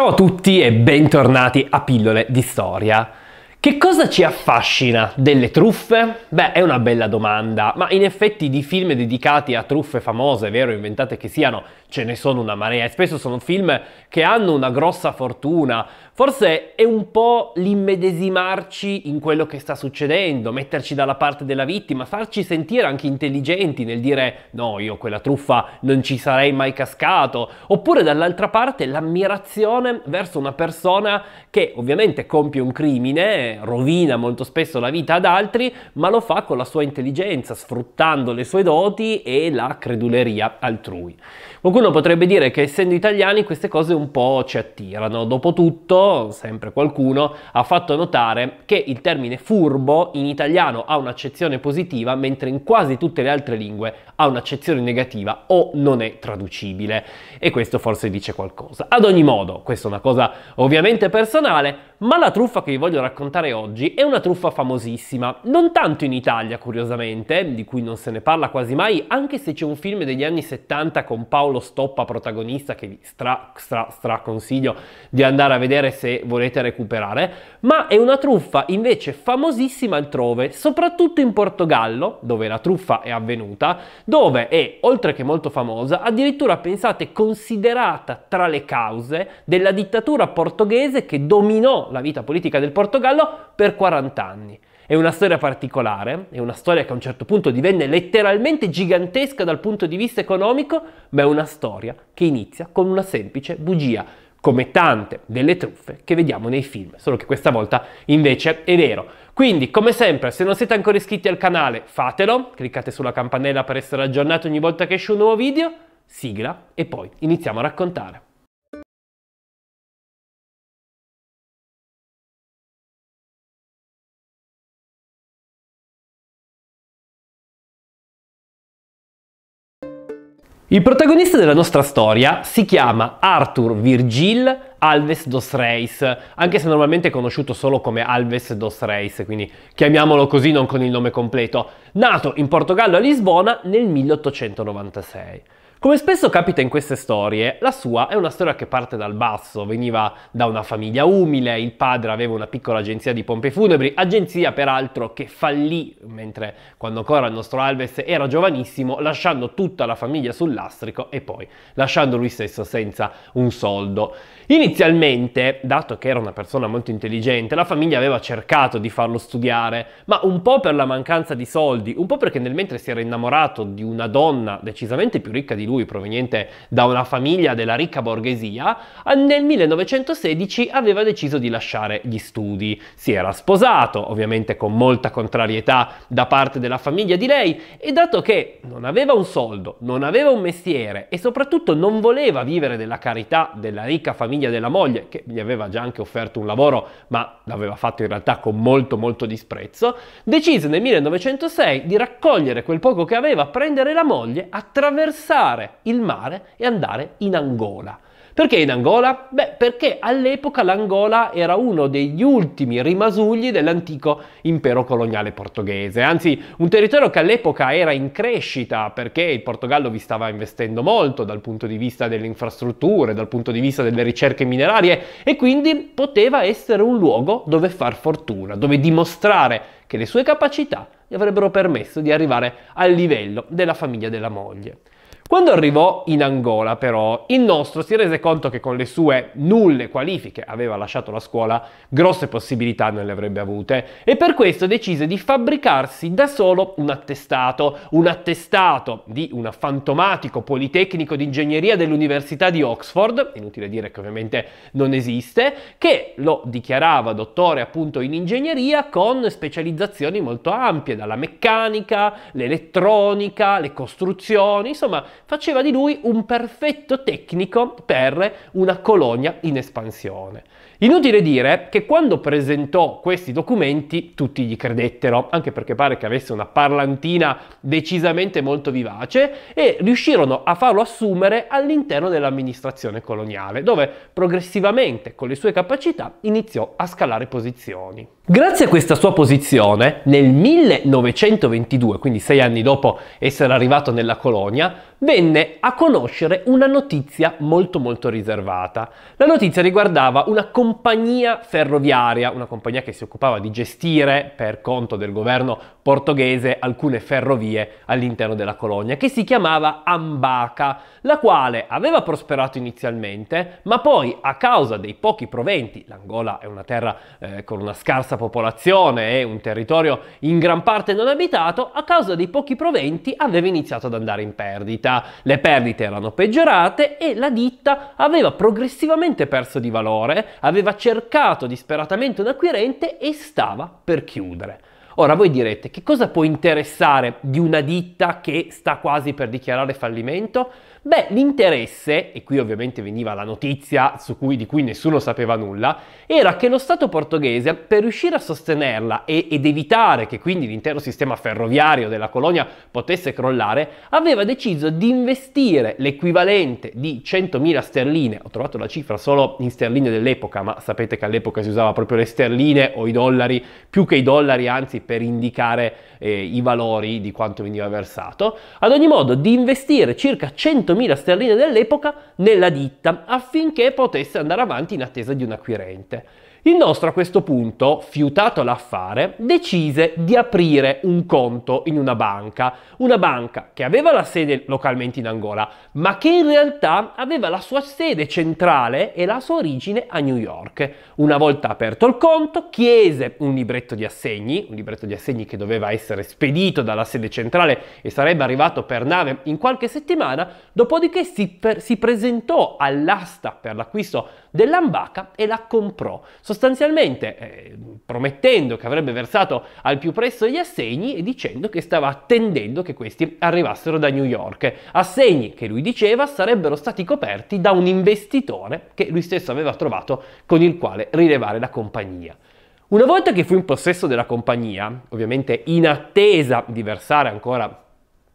Ciao a tutti e bentornati a Pillole di Storia. Che cosa ci affascina delle truffe? Beh, è una bella domanda, ma in effetti di film dedicati a truffe famose, vero, inventate che siano, ce ne sono una marea e spesso sono film che hanno una grossa fortuna. Forse è un po' l'immedesimarci in quello che sta succedendo, metterci dalla parte della vittima, farci sentire anche intelligenti nel dire no, io quella truffa non ci sarei mai cascato, oppure dall'altra parte l'ammirazione verso una persona che ovviamente compie un crimine, rovina molto spesso la vita ad altri, ma lo fa con la sua intelligenza, sfruttando le sue doti e la creduleria altrui. Con Qualcuno potrebbe dire che essendo italiani queste cose un po' ci attirano. Dopotutto, sempre qualcuno ha fatto notare che il termine furbo in italiano ha un'accezione positiva, mentre in quasi tutte le altre lingue ha un'accezione negativa o non è traducibile. E questo forse dice qualcosa. Ad ogni modo, questa è una cosa ovviamente personale, ma la truffa che vi voglio raccontare oggi è una truffa famosissima, non tanto in Italia curiosamente, di cui non se ne parla quasi mai, anche se c'è un film degli anni 70 con Paolo stoppa protagonista che vi stra, stra, straconsiglio di andare a vedere se volete recuperare, ma è una truffa invece famosissima altrove, soprattutto in Portogallo, dove la truffa è avvenuta, dove è, oltre che molto famosa, addirittura pensate considerata tra le cause della dittatura portoghese che dominò la vita politica del Portogallo per 40 anni. È una storia particolare, è una storia che a un certo punto divenne letteralmente gigantesca dal punto di vista economico, ma è una storia che inizia con una semplice bugia, come tante delle truffe che vediamo nei film, solo che questa volta invece è vero. Quindi, come sempre, se non siete ancora iscritti al canale, fatelo, cliccate sulla campanella per essere aggiornati ogni volta che esce un nuovo video, sigla e poi iniziamo a raccontare. Il protagonista della nostra storia si chiama Arthur Virgil Alves dos Reis, anche se normalmente è conosciuto solo come Alves dos Reis, quindi chiamiamolo così non con il nome completo, nato in Portogallo a Lisbona nel 1896. Come spesso capita in queste storie, la sua è una storia che parte dal basso, veniva da una famiglia umile, il padre aveva una piccola agenzia di pompe funebri, agenzia peraltro che fallì mentre quando ancora il nostro Alves era giovanissimo, lasciando tutta la famiglia sul lastrico e poi lasciando lui stesso senza un soldo. Inizialmente, dato che era una persona molto intelligente, la famiglia aveva cercato di farlo studiare, ma un po' per la mancanza di soldi, un po' perché nel mentre si era innamorato di una donna decisamente più ricca di lui, lui proveniente da una famiglia della ricca borghesia, nel 1916 aveva deciso di lasciare gli studi. Si era sposato, ovviamente con molta contrarietà da parte della famiglia di lei, e dato che non aveva un soldo, non aveva un mestiere e soprattutto non voleva vivere della carità della ricca famiglia della moglie, che gli aveva già anche offerto un lavoro, ma l'aveva fatto in realtà con molto molto disprezzo, decise nel 1906 di raccogliere quel poco che aveva, prendere la moglie, attraversare attraversare il mare e andare in Angola. Perché in Angola? Beh, perché all'epoca l'Angola era uno degli ultimi rimasugli dell'antico impero coloniale portoghese, anzi un territorio che all'epoca era in crescita perché il Portogallo vi stava investendo molto dal punto di vista delle infrastrutture, dal punto di vista delle ricerche minerarie e quindi poteva essere un luogo dove far fortuna, dove dimostrare che le sue capacità gli avrebbero permesso di arrivare al livello della famiglia della moglie. Quando arrivò in Angola però il nostro si rese conto che con le sue nulle qualifiche aveva lasciato la scuola, grosse possibilità non le avrebbe avute e per questo decise di fabbricarsi da solo un attestato, un attestato di un fantomatico politecnico di ingegneria dell'Università di Oxford, inutile dire che ovviamente non esiste, che lo dichiarava dottore appunto in ingegneria con specializzazioni molto ampie, dalla meccanica, l'elettronica, le costruzioni, insomma faceva di lui un perfetto tecnico per una colonia in espansione. Inutile dire che quando presentò questi documenti tutti gli credettero, anche perché pare che avesse una parlantina decisamente molto vivace e riuscirono a farlo assumere all'interno dell'amministrazione coloniale, dove progressivamente con le sue capacità iniziò a scalare posizioni. Grazie a questa sua posizione, nel 1922, quindi sei anni dopo essere arrivato nella colonia, venne a conoscere una notizia molto molto riservata. La notizia riguardava una compagnia ferroviaria, una compagnia che si occupava di gestire per conto del governo portoghese alcune ferrovie all'interno della colonia, che si chiamava Ambaca, la quale aveva prosperato inizialmente, ma poi a causa dei pochi proventi, l'Angola è una terra eh, con una scarsa popolazione e un territorio in gran parte non abitato, a causa dei pochi proventi aveva iniziato ad andare in perdita. Le perdite erano peggiorate e la ditta aveva progressivamente perso di valore, aveva cercato disperatamente un acquirente e stava per chiudere. Ora voi direte che cosa può interessare di una ditta che sta quasi per dichiarare fallimento? Beh, l'interesse, e qui ovviamente veniva la notizia cui, di cui nessuno sapeva nulla, era che lo Stato portoghese, per riuscire a sostenerla e, ed evitare che quindi l'intero sistema ferroviario della colonia potesse crollare, aveva deciso di investire l'equivalente di 100.000 sterline, ho trovato la cifra solo in sterline dell'epoca, ma sapete che all'epoca si usava proprio le sterline o i dollari, più che i dollari anzi per indicare eh, i valori di quanto veniva versato. Ad ogni modo, di investire circa 100.000 sterline dell'epoca nella ditta affinché potesse andare avanti in attesa di un acquirente. Il nostro a questo punto, fiutato l'affare, decise di aprire un conto in una banca, una banca che aveva la sede localmente in Angola, ma che in realtà aveva la sua sede centrale e la sua origine a New York. Una volta aperto il conto, chiese un libretto di assegni, un libretto di assegni che doveva essere spedito dalla sede centrale e sarebbe arrivato per nave in qualche settimana, dopodiché si, per, si presentò all'asta per l'acquisto dell'Ambaca e la comprò, sostanzialmente eh, promettendo che avrebbe versato al più presto gli assegni e dicendo che stava attendendo che questi arrivassero da New York, assegni che lui diceva sarebbero stati coperti da un investitore che lui stesso aveva trovato con il quale rilevare la compagnia. Una volta che fu in possesso della compagnia, ovviamente in attesa di versare ancora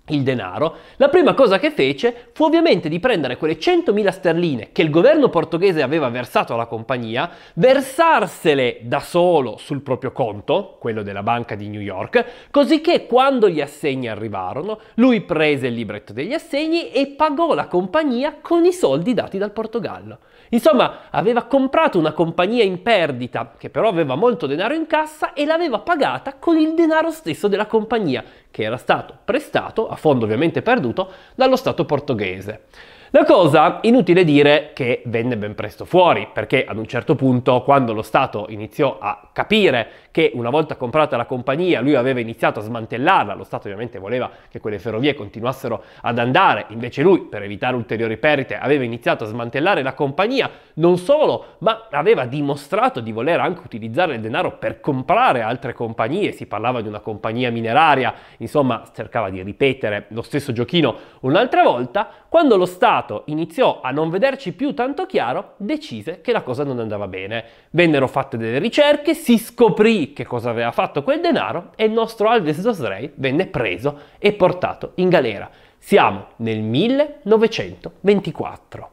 il denaro, la prima cosa che fece fu ovviamente di prendere quelle 100.000 sterline che il governo portoghese aveva versato alla compagnia, versarsele da solo sul proprio conto, quello della banca di New York, così che quando gli assegni arrivarono, lui prese il libretto degli assegni e pagò la compagnia con i soldi dati dal Portogallo. Insomma, aveva comprato una compagnia in perdita, che però aveva molto denaro in cassa, e l'aveva pagata con il denaro stesso della compagnia, che era stato prestato a a fondo ovviamente perduto, dallo Stato portoghese. La cosa, inutile dire, che venne ben presto fuori, perché ad un certo punto, quando lo Stato iniziò a capire che una volta comprata la compagnia lui aveva iniziato a smantellarla, lo Stato ovviamente voleva che quelle ferrovie continuassero ad andare, invece lui per evitare ulteriori perdite aveva iniziato a smantellare la compagnia, non solo, ma aveva dimostrato di voler anche utilizzare il denaro per comprare altre compagnie, si parlava di una compagnia mineraria, insomma cercava di ripetere lo stesso giochino un'altra volta, quando lo Stato iniziò a non vederci più tanto chiaro, decise che la cosa non andava bene. Vennero fatte delle ricerche, si scoprì che cosa aveva fatto quel denaro e il nostro Alves Dosrey venne preso e portato in galera. Siamo nel 1924.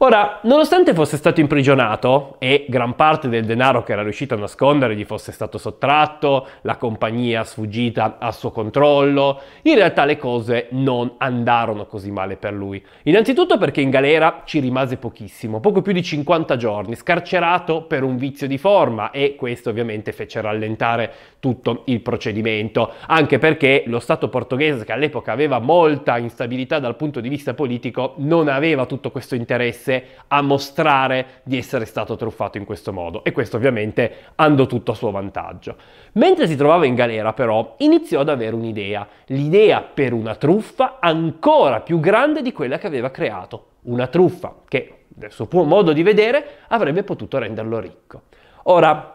Ora, nonostante fosse stato imprigionato e gran parte del denaro che era riuscito a nascondere gli fosse stato sottratto, la compagnia sfuggita al suo controllo, in realtà le cose non andarono così male per lui. Innanzitutto perché in galera ci rimase pochissimo, poco più di 50 giorni, scarcerato per un vizio di forma e questo ovviamente fece rallentare tutto il procedimento, anche perché lo Stato portoghese che all'epoca aveva molta instabilità dal punto di vista politico non aveva tutto questo interesse interesse a mostrare di essere stato truffato in questo modo e questo ovviamente andò tutto a suo vantaggio. Mentre si trovava in galera però iniziò ad avere un'idea, l'idea per una truffa ancora più grande di quella che aveva creato, una truffa che nel suo modo di vedere avrebbe potuto renderlo ricco. Ora,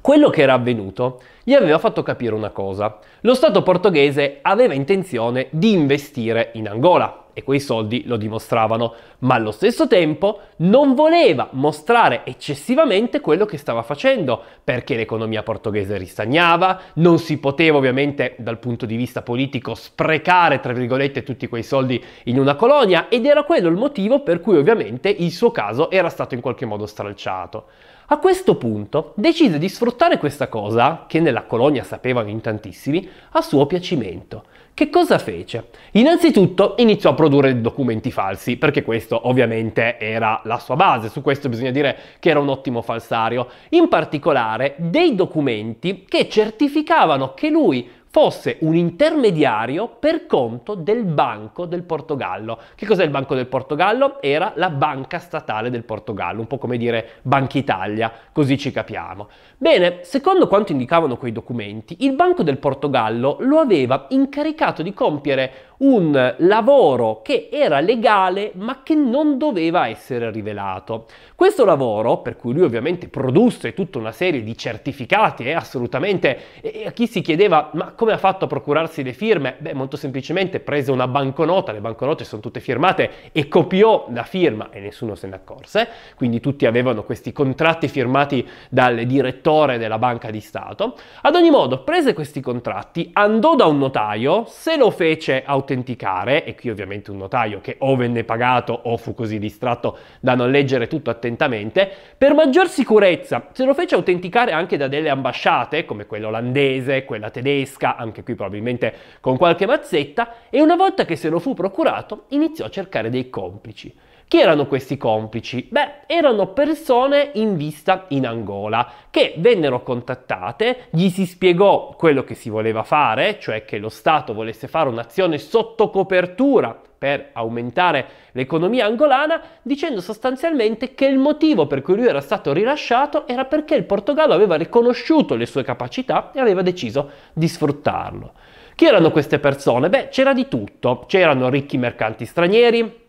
quello che era avvenuto gli aveva fatto capire una cosa. Lo Stato portoghese aveva intenzione di investire in Angola, e quei soldi lo dimostravano, ma allo stesso tempo non voleva mostrare eccessivamente quello che stava facendo, perché l'economia portoghese ristagnava, non si poteva ovviamente dal punto di vista politico sprecare, tra virgolette, tutti quei soldi in una colonia ed era quello il motivo per cui ovviamente il suo caso era stato in qualche modo stralciato. A questo punto decise di sfruttare questa cosa, che nella colonia sapevano in tantissimi, a suo piacimento che cosa fece? Innanzitutto iniziò a produrre documenti falsi, perché questo ovviamente era la sua base, su questo bisogna dire che era un ottimo falsario, in particolare dei documenti che certificavano che lui fosse un intermediario per conto del Banco del Portogallo. Che cos'è il Banco del Portogallo? Era la banca statale del Portogallo, un po' come dire Banca Italia, così ci capiamo. Bene, secondo quanto indicavano quei documenti, il Banco del Portogallo lo aveva incaricato di compiere un lavoro che era legale ma che non doveva essere rivelato. Questo lavoro, per cui lui ovviamente produsse tutta una serie di certificati e eh, assolutamente eh, a chi si chiedeva ma come ha fatto a procurarsi le firme? Beh, molto semplicemente prese una banconota, le banconote sono tutte firmate e copiò la firma e nessuno se ne accorse, quindi tutti avevano questi contratti firmati dal direttore della banca di Stato. Ad ogni modo, prese questi contratti, andò da un notaio, se lo fece autorizzare autenticare, e qui ovviamente un notaio che o venne pagato o fu così distratto da non leggere tutto attentamente, per maggior sicurezza se lo fece autenticare anche da delle ambasciate, come quella olandese, quella tedesca, anche qui probabilmente con qualche mazzetta, e una volta che se lo fu procurato iniziò a cercare dei complici. Chi erano questi complici? Beh, erano persone in vista in Angola che vennero contattate, gli si spiegò quello che si voleva fare, cioè che lo Stato volesse fare un'azione sotto copertura per aumentare l'economia angolana, dicendo sostanzialmente che il motivo per cui lui era stato rilasciato era perché il Portogallo aveva riconosciuto le sue capacità e aveva deciso di sfruttarlo. Chi erano queste persone? Beh, c'era di tutto. C'erano ricchi mercanti stranieri,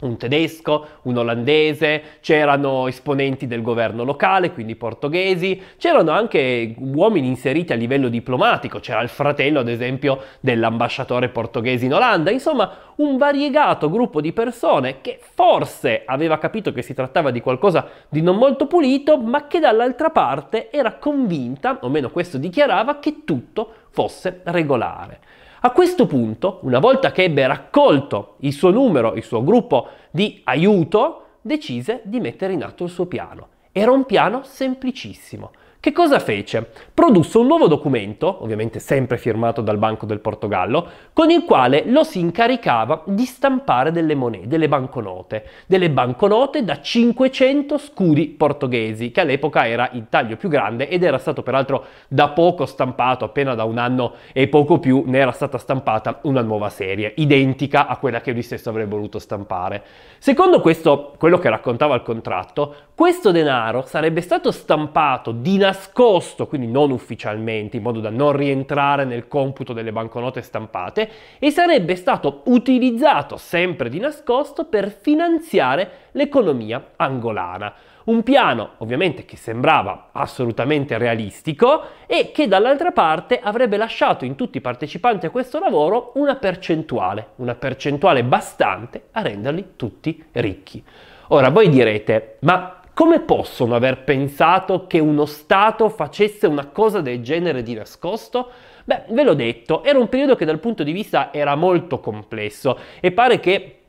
un tedesco, un olandese, c'erano esponenti del governo locale, quindi portoghesi, c'erano anche uomini inseriti a livello diplomatico, c'era il fratello ad esempio dell'ambasciatore portoghese in Olanda, insomma un variegato gruppo di persone che forse aveva capito che si trattava di qualcosa di non molto pulito, ma che dall'altra parte era convinta, o meno questo dichiarava, che tutto fosse regolare. A questo punto, una volta che ebbe raccolto il suo numero, il suo gruppo di aiuto, decise di mettere in atto il suo piano. Era un piano semplicissimo. Che cosa fece? Produsse un nuovo documento, ovviamente sempre firmato dal Banco del Portogallo, con il quale lo si incaricava di stampare delle monete, delle banconote, delle banconote da 500 scudi portoghesi, che all'epoca era il taglio più grande ed era stato peraltro da poco stampato, appena da un anno e poco più ne era stata stampata una nuova serie, identica a quella che lui stesso avrebbe voluto stampare. Secondo questo, quello che raccontava il contratto, questo denaro sarebbe stato stampato di nascosto nascosto, quindi non ufficialmente, in modo da non rientrare nel computo delle banconote stampate, e sarebbe stato utilizzato sempre di nascosto per finanziare l'economia angolana. Un piano ovviamente che sembrava assolutamente realistico e che dall'altra parte avrebbe lasciato in tutti i partecipanti a questo lavoro una percentuale, una percentuale bastante a renderli tutti ricchi. Ora voi direte, ma come possono aver pensato che uno Stato facesse una cosa del genere di nascosto? Beh, ve l'ho detto, era un periodo che dal punto di vista era molto complesso e pare che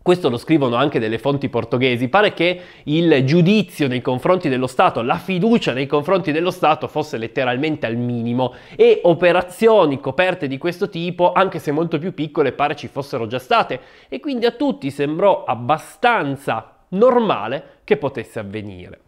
questo lo scrivono anche delle fonti portoghesi, pare che il giudizio nei confronti dello Stato, la fiducia nei confronti dello Stato fosse letteralmente al minimo e operazioni coperte di questo tipo, anche se molto più piccole, pare ci fossero già state e quindi a tutti sembrò abbastanza normale che potesse avvenire.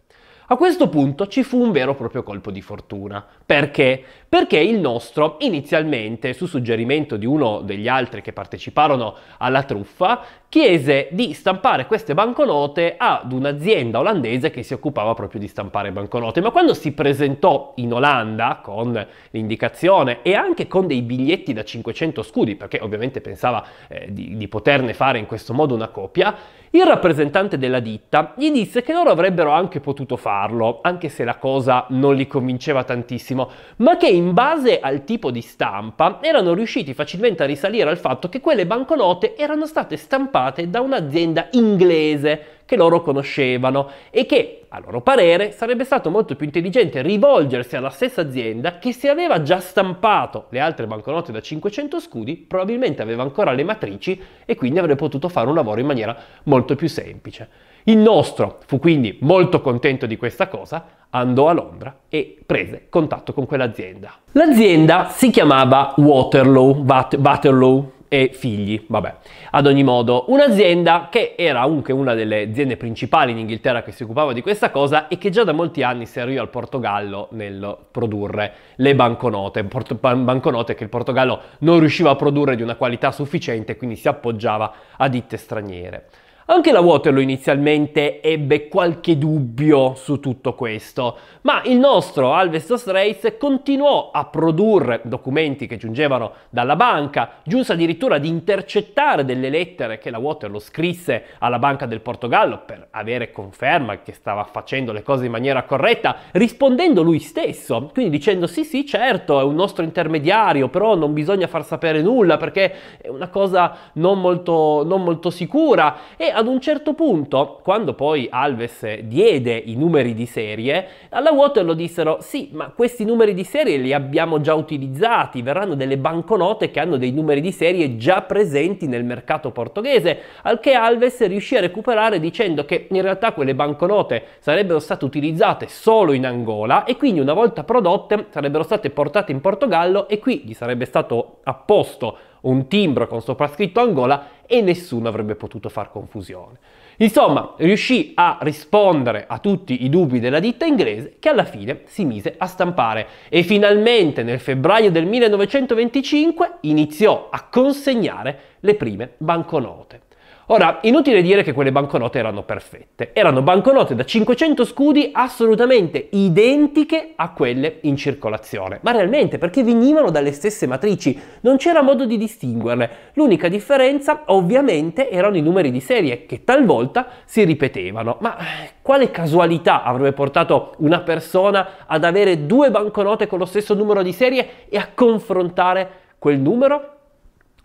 A questo punto ci fu un vero e proprio colpo di fortuna. Perché? Perché il nostro inizialmente, su suggerimento di uno degli altri che parteciparono alla truffa, chiese di stampare queste banconote ad un'azienda olandese che si occupava proprio di stampare banconote, ma quando si presentò in Olanda con l'indicazione e anche con dei biglietti da 500 scudi, perché ovviamente pensava eh, di, di poterne fare in questo modo una copia, il rappresentante della ditta gli disse che loro avrebbero anche potuto farlo, anche se la cosa non li convinceva tantissimo, ma che in base al tipo di stampa erano riusciti facilmente a risalire al fatto che quelle banconote erano state stampate sviluppate da un'azienda inglese che loro conoscevano e che, a loro parere, sarebbe stato molto più intelligente rivolgersi alla stessa azienda che se aveva già stampato le altre banconote da 500 scudi, probabilmente aveva ancora le matrici e quindi avrebbe potuto fare un lavoro in maniera molto più semplice. Il nostro fu quindi molto contento di questa cosa, andò a Londra e prese contatto con quell'azienda. L'azienda si chiamava Waterloo, Waterloo e figli, vabbè. Ad ogni modo, un'azienda che era anche una delle aziende principali in Inghilterra che si occupava di questa cosa e che già da molti anni serviva al Portogallo nel produrre le banconote, Porto, banconote che il Portogallo non riusciva a produrre di una qualità sufficiente, quindi si appoggiava a ditte straniere. Anche la Waterloo inizialmente ebbe qualche dubbio su tutto questo, ma il nostro Alvestos Straits continuò a produrre documenti che giungevano dalla banca, giunse addirittura ad intercettare delle lettere che la Waterloo scrisse alla Banca del Portogallo per avere conferma che stava facendo le cose in maniera corretta, rispondendo lui stesso, quindi dicendo sì sì certo è un nostro intermediario, però non bisogna far sapere nulla perché è una cosa non molto, non molto sicura e ad un certo punto, quando poi Alves diede i numeri di serie, alla Waterloo dissero sì, ma questi numeri di serie li abbiamo già utilizzati, verranno delle banconote che hanno dei numeri di serie già presenti nel mercato portoghese, al che Alves riuscì a recuperare dicendo che in realtà quelle banconote sarebbero state utilizzate solo in Angola e quindi una volta prodotte sarebbero state portate in Portogallo e qui gli sarebbe stato a posto un timbro con soprascritto Angola e nessuno avrebbe potuto far confusione. Insomma, riuscì a rispondere a tutti i dubbi della ditta inglese che alla fine si mise a stampare e finalmente nel febbraio del 1925 iniziò a consegnare le prime banconote. Ora, inutile dire che quelle banconote erano perfette. Erano banconote da 500 scudi assolutamente identiche a quelle in circolazione. Ma realmente, perché venivano dalle stesse matrici, non c'era modo di distinguerle. L'unica differenza, ovviamente, erano i numeri di serie che talvolta si ripetevano. Ma eh, quale casualità avrebbe portato una persona ad avere due banconote con lo stesso numero di serie e a confrontare quel numero?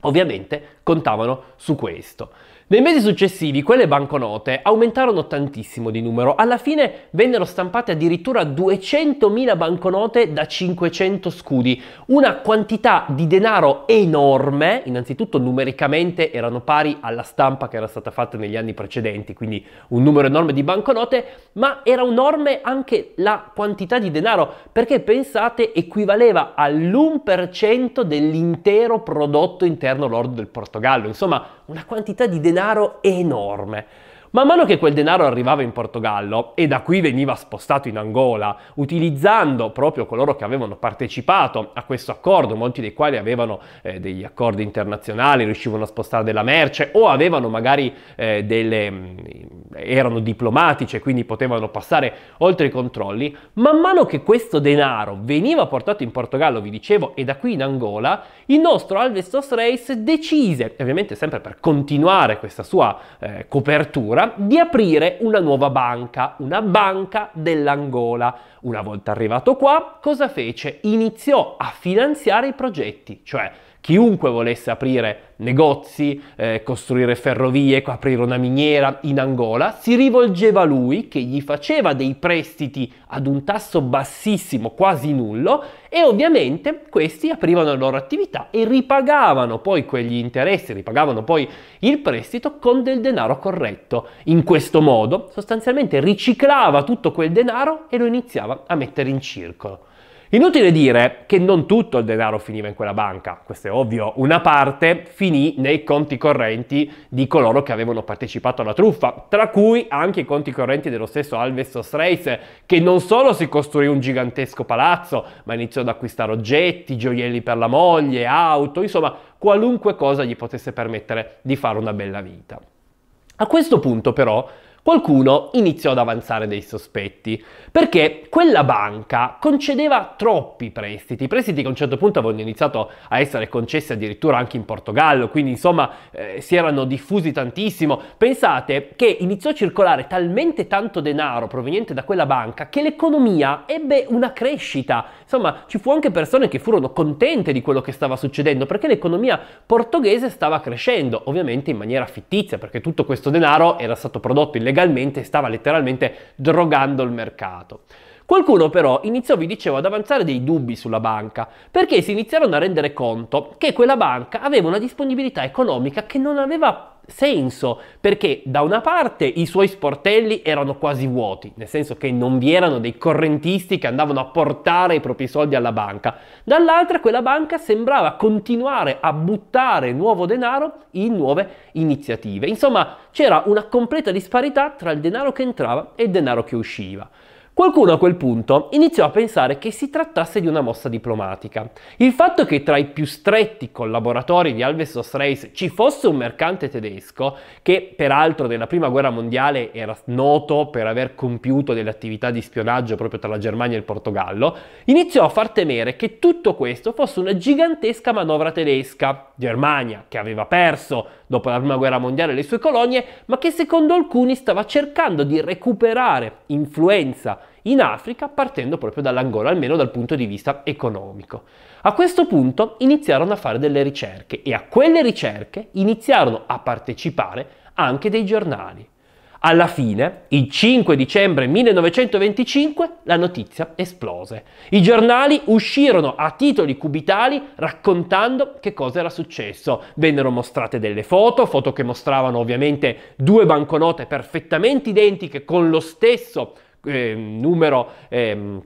Ovviamente contavano su questo. Nei mesi successivi quelle banconote aumentarono tantissimo di numero, alla fine vennero stampate addirittura 200.000 banconote da 500 scudi, una quantità di denaro enorme, innanzitutto numericamente erano pari alla stampa che era stata fatta negli anni precedenti, quindi un numero enorme di banconote, ma era enorme anche la quantità di denaro, perché pensate equivaleva all'1% dell'intero prodotto interno lordo del Portogallo, insomma una quantità di denaro enorme. Man mano che quel denaro arrivava in Portogallo e da qui veniva spostato in Angola, utilizzando proprio coloro che avevano partecipato a questo accordo, molti dei quali avevano eh, degli accordi internazionali, riuscivano a spostare della merce o avevano magari eh, delle... Mm, erano diplomatici e quindi potevano passare oltre i controlli, man mano che questo denaro veniva portato in Portogallo, vi dicevo, e da qui in Angola, il nostro Alvestos Reis decise, ovviamente sempre per continuare questa sua eh, copertura, allora di aprire una nuova banca, una banca dell'Angola. Una volta arrivato qua, cosa fece? Iniziò a finanziare i progetti, cioè Chiunque volesse aprire negozi, eh, costruire ferrovie, aprire una miniera in Angola, si rivolgeva a lui che gli faceva dei prestiti ad un tasso bassissimo, quasi nullo, e ovviamente questi aprivano la loro attività e ripagavano poi quegli interessi, ripagavano poi il prestito con del denaro corretto. In questo modo sostanzialmente riciclava tutto quel denaro e lo iniziava a mettere in circolo. Inutile dire che non tutto il denaro finiva in quella banca, questo è ovvio, una parte finì nei conti correnti di coloro che avevano partecipato alla truffa, tra cui anche i conti correnti dello stesso Alves Straits, che non solo si costruì un gigantesco palazzo, ma iniziò ad acquistare oggetti, gioielli per la moglie, auto, insomma qualunque cosa gli potesse permettere di fare una bella vita. A questo punto però Qualcuno iniziò ad avanzare dei sospetti, perché quella banca concedeva troppi prestiti, prestiti che a un certo punto avevano iniziato a essere concessi addirittura anche in Portogallo, quindi insomma eh, si erano diffusi tantissimo. Pensate che iniziò a circolare talmente tanto denaro proveniente da quella banca che l'economia ebbe una crescita. Insomma, ci fu anche persone che furono contente di quello che stava succedendo perché l'economia portoghese stava crescendo, ovviamente in maniera fittizia, perché tutto questo denaro era stato prodotto illegalmente legalmente, stava letteralmente drogando il mercato. Qualcuno però iniziò, vi dicevo, ad avanzare dei dubbi sulla banca, perché si iniziarono a rendere conto che quella banca aveva una disponibilità economica che non aveva senso perché da una parte i suoi sportelli erano quasi vuoti, nel senso che non vi erano dei correntisti che andavano a portare i propri soldi alla banca, dall'altra quella banca sembrava continuare a buttare nuovo denaro in nuove iniziative. Insomma, c'era una completa disparità tra il denaro che entrava e il denaro che usciva. Qualcuno a quel punto iniziò a pensare che si trattasse di una mossa diplomatica. Il fatto che tra i più stretti collaboratori di Alves Dos ci fosse un mercante tedesco, che peraltro nella prima guerra mondiale era noto per aver compiuto delle attività di spionaggio proprio tra la Germania e il Portogallo, iniziò a far temere che tutto questo fosse una gigantesca manovra tedesca. Germania, che aveva perso dopo la prima guerra mondiale le sue colonie, ma che secondo alcuni stava cercando di recuperare influenza in Africa partendo proprio dall'Angola, almeno dal punto di vista economico. A questo punto iniziarono a fare delle ricerche e a quelle ricerche iniziarono a partecipare anche dei giornali. Alla fine, il 5 dicembre 1925, la notizia esplose. I giornali uscirono a titoli cubitali raccontando che cosa era successo. Vennero mostrate delle foto, foto che mostravano ovviamente due banconote perfettamente identiche con lo stesso eh, numero... Ehm,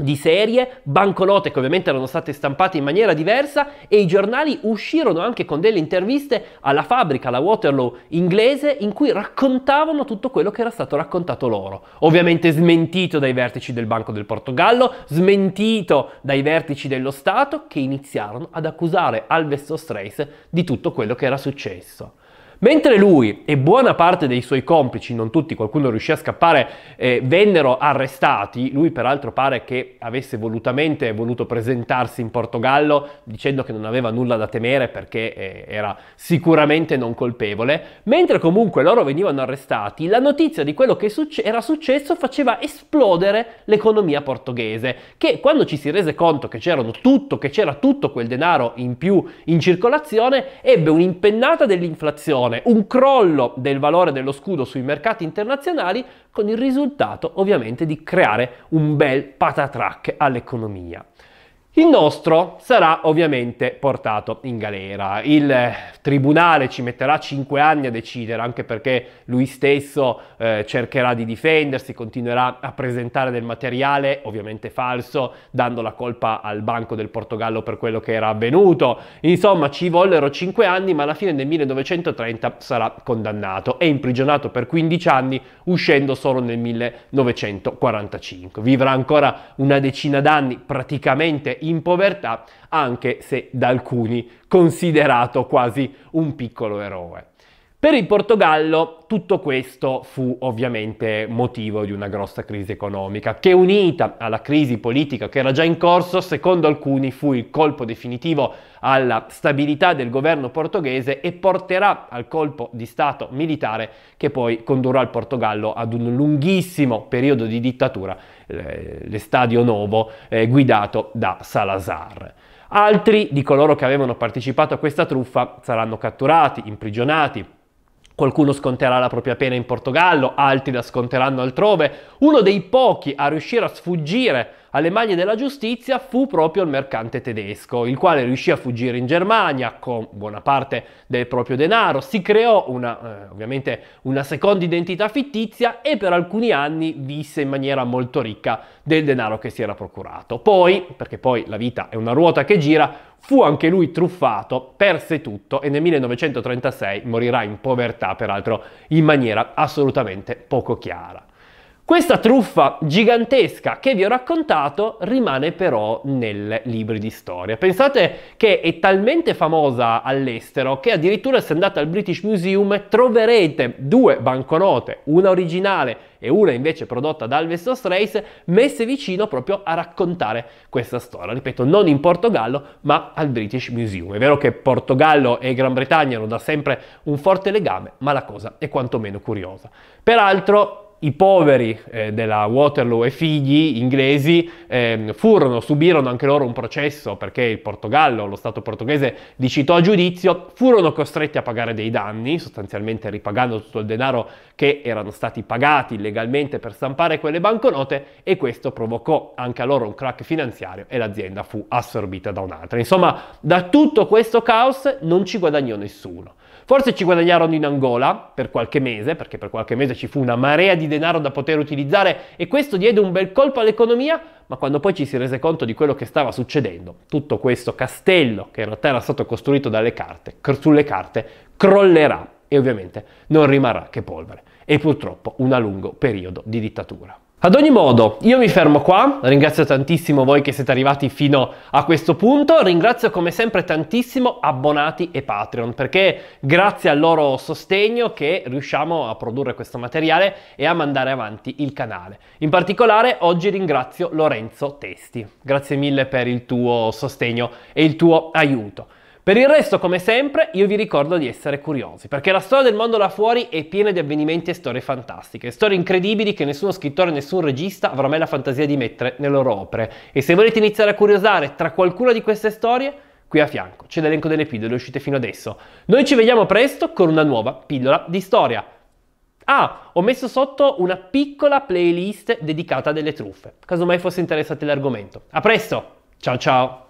di serie, banconote che ovviamente erano state stampate in maniera diversa e i giornali uscirono anche con delle interviste alla fabbrica, alla Waterloo inglese, in cui raccontavano tutto quello che era stato raccontato loro. Ovviamente smentito dai vertici del Banco del Portogallo, smentito dai vertici dello Stato che iniziarono ad accusare Alves Strace di tutto quello che era successo. Mentre lui e buona parte dei suoi complici, non tutti, qualcuno riuscì a scappare, eh, vennero arrestati, lui peraltro pare che avesse volutamente voluto presentarsi in Portogallo dicendo che non aveva nulla da temere perché eh, era sicuramente non colpevole, mentre comunque loro venivano arrestati, la notizia di quello che succe- era successo faceva esplodere l'economia portoghese, che quando ci si rese conto che, tutto, che c'era tutto quel denaro in più in circolazione, ebbe un'impennata dell'inflazione inflazione, un crollo del valore dello scudo sui mercati internazionali, con il risultato ovviamente di creare un bel patatrack all'economia. Il nostro sarà ovviamente portato in galera. Il eh, tribunale ci metterà 5 anni a decidere, anche perché lui stesso eh, cercherà di difendersi, continuerà a presentare del materiale, ovviamente falso, dando la colpa al Banco del Portogallo per quello che era avvenuto. Insomma, ci vollero 5 anni, ma alla fine del 1930 sarà condannato e imprigionato per 15 anni, uscendo solo nel 1945. Vivrà ancora una decina d'anni praticamente in in povertà, anche se da alcuni considerato quasi un piccolo eroe. Per il Portogallo tutto questo fu ovviamente motivo di una grossa crisi economica che unita alla crisi politica che era già in corso, secondo alcuni fu il colpo definitivo alla stabilità del governo portoghese e porterà al colpo di Stato militare che poi condurrà il Portogallo ad un lunghissimo periodo di dittatura, eh, l'Estadio Novo, eh, guidato da Salazar. Altri di coloro che avevano partecipato a questa truffa saranno catturati, imprigionati, Qualcuno sconterà la propria pena in Portogallo, altri la sconteranno altrove. Uno dei pochi a riuscire a sfuggire alle maglie della giustizia fu proprio il mercante tedesco, il quale riuscì a fuggire in Germania con buona parte del proprio denaro, si creò una, eh, ovviamente una seconda identità fittizia e per alcuni anni visse in maniera molto ricca del denaro che si era procurato. Poi, perché poi la vita è una ruota che gira, fu anche lui truffato, perse tutto e nel 1936 morirà in povertà, peraltro in maniera assolutamente poco chiara. Questa truffa gigantesca che vi ho raccontato rimane però nei libri di storia. Pensate che è talmente famosa all'estero che addirittura se andate al British Museum troverete due banconote, una originale e una invece prodotta da Alvesto Strace, messe vicino proprio a raccontare questa storia. Ripeto, non in Portogallo, ma al British Museum. È vero che Portogallo e Gran Bretagna hanno da sempre un forte legame, ma la cosa è quantomeno curiosa. Peraltro i poveri eh, della Waterloo e figli inglesi eh, furono, subirono anche loro un processo perché il Portogallo, lo Stato portoghese, li citò a giudizio, furono costretti a pagare dei danni, sostanzialmente ripagando tutto il denaro che erano stati pagati illegalmente per stampare quelle banconote e questo provocò anche a loro un crack finanziario e l'azienda fu assorbita da un'altra. Insomma, da tutto questo caos non ci guadagnò nessuno. Forse ci guadagnarono in Angola per qualche mese, perché per qualche mese ci fu una marea di denaro da poter utilizzare e questo diede un bel colpo all'economia, ma quando poi ci si rese conto di quello che stava succedendo, tutto questo castello che in realtà era stato costruito dalle carte, sulle carte, crollerà e ovviamente non rimarrà che polvere. E purtroppo un lungo periodo di dittatura. Ad ogni modo, io mi fermo qua, ringrazio tantissimo voi che siete arrivati fino a questo punto, ringrazio come sempre tantissimo abbonati e Patreon, perché grazie al loro sostegno che riusciamo a produrre questo materiale e a mandare avanti il canale. In particolare oggi ringrazio Lorenzo Testi, grazie mille per il tuo sostegno e il tuo aiuto. Per il resto, come sempre, io vi ricordo di essere curiosi, perché la storia del mondo là fuori è piena di avvenimenti e storie fantastiche, storie incredibili che nessuno scrittore, nessun regista avrà mai la fantasia di mettere nelle loro opere. E se volete iniziare a curiosare tra qualcuna di queste storie, qui a fianco c'è l'elenco delle pillole uscite fino adesso. Noi ci vediamo presto con una nuova pillola di storia. Ah, ho messo sotto una piccola playlist dedicata a delle truffe, caso mai fosse interessato all'argomento. A presto, ciao ciao!